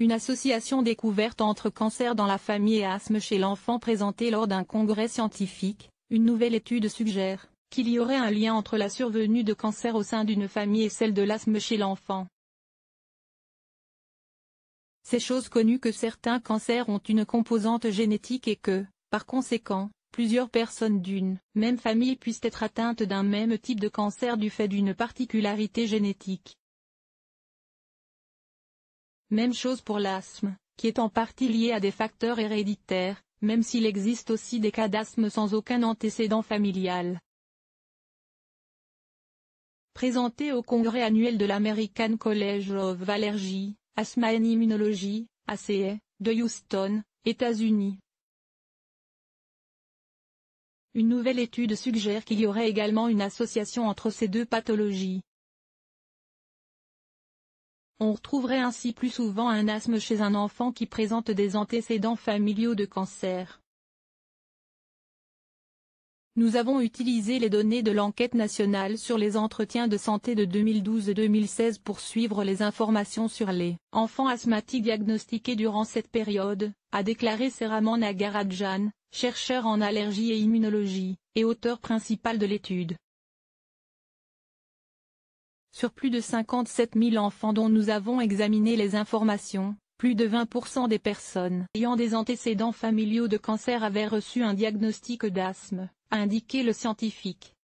Une association découverte entre cancer dans la famille et asthme chez l'enfant présentée lors d'un congrès scientifique, une nouvelle étude suggère qu'il y aurait un lien entre la survenue de cancer au sein d'une famille et celle de l'asthme chez l'enfant. C'est chose connue que certains cancers ont une composante génétique et que, par conséquent, plusieurs personnes d'une même famille puissent être atteintes d'un même type de cancer du fait d'une particularité génétique. Même chose pour l'asthme, qui est en partie lié à des facteurs héréditaires, même s'il existe aussi des cas d'asthme sans aucun antécédent familial. Présenté au congrès annuel de l'American College of Allergy, Asthma and Immunology, ACE, de Houston, États-Unis. Une nouvelle étude suggère qu'il y aurait également une association entre ces deux pathologies. On retrouverait ainsi plus souvent un asthme chez un enfant qui présente des antécédents familiaux de cancer. Nous avons utilisé les données de l'enquête nationale sur les entretiens de santé de 2012 et 2016 pour suivre les informations sur les enfants asthmatiques diagnostiqués durant cette période, a déclaré Seraman Nagarajan, chercheur en allergie et immunologie, et auteur principal de l'étude. Sur plus de 57 000 enfants dont nous avons examiné les informations, plus de 20% des personnes ayant des antécédents familiaux de cancer avaient reçu un diagnostic d'asthme, a indiqué le scientifique.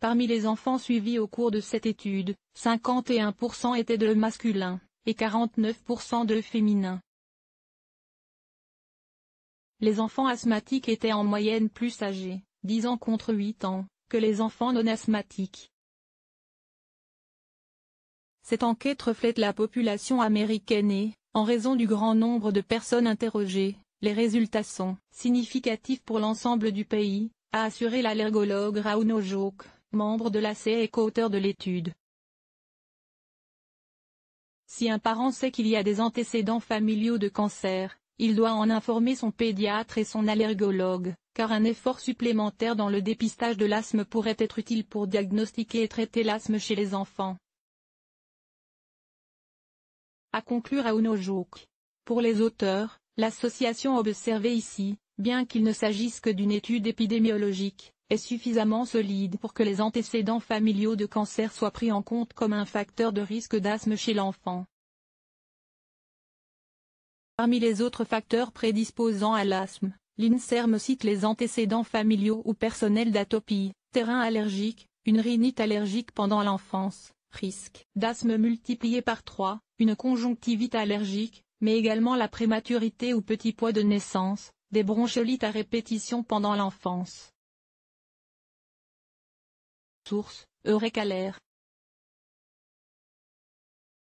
Parmi les enfants suivis au cours de cette étude, 51% étaient de masculin, et 49% de féminin. Les enfants asthmatiques étaient en moyenne plus âgés, 10 ans contre 8 ans, que les enfants non asthmatiques. Cette enquête reflète la population américaine et, en raison du grand nombre de personnes interrogées, les résultats sont significatifs pour l'ensemble du pays, a assuré l'allergologue Rauno Jouk, membre de l'ACE et co-auteur de l'étude. Si un parent sait qu'il y a des antécédents familiaux de cancer, il doit en informer son pédiatre et son allergologue, car un effort supplémentaire dans le dépistage de l'asthme pourrait être utile pour diagnostiquer et traiter l'asthme chez les enfants. À conclure à Unojouk. Pour les auteurs, l'association observée ici, bien qu'il ne s'agisse que d'une étude épidémiologique, est suffisamment solide pour que les antécédents familiaux de cancer soient pris en compte comme un facteur de risque d'asthme chez l'enfant. Parmi les autres facteurs prédisposants à l'asthme, l'INSERM cite les antécédents familiaux ou personnels d'atopie, terrain allergique, une rhinite allergique pendant l'enfance, risque d'asthme multiplié par 3, une conjonctivite allergique, mais également la prématurité ou petit poids de naissance, des broncholites à répétition pendant l'enfance. Source, Eurécalaire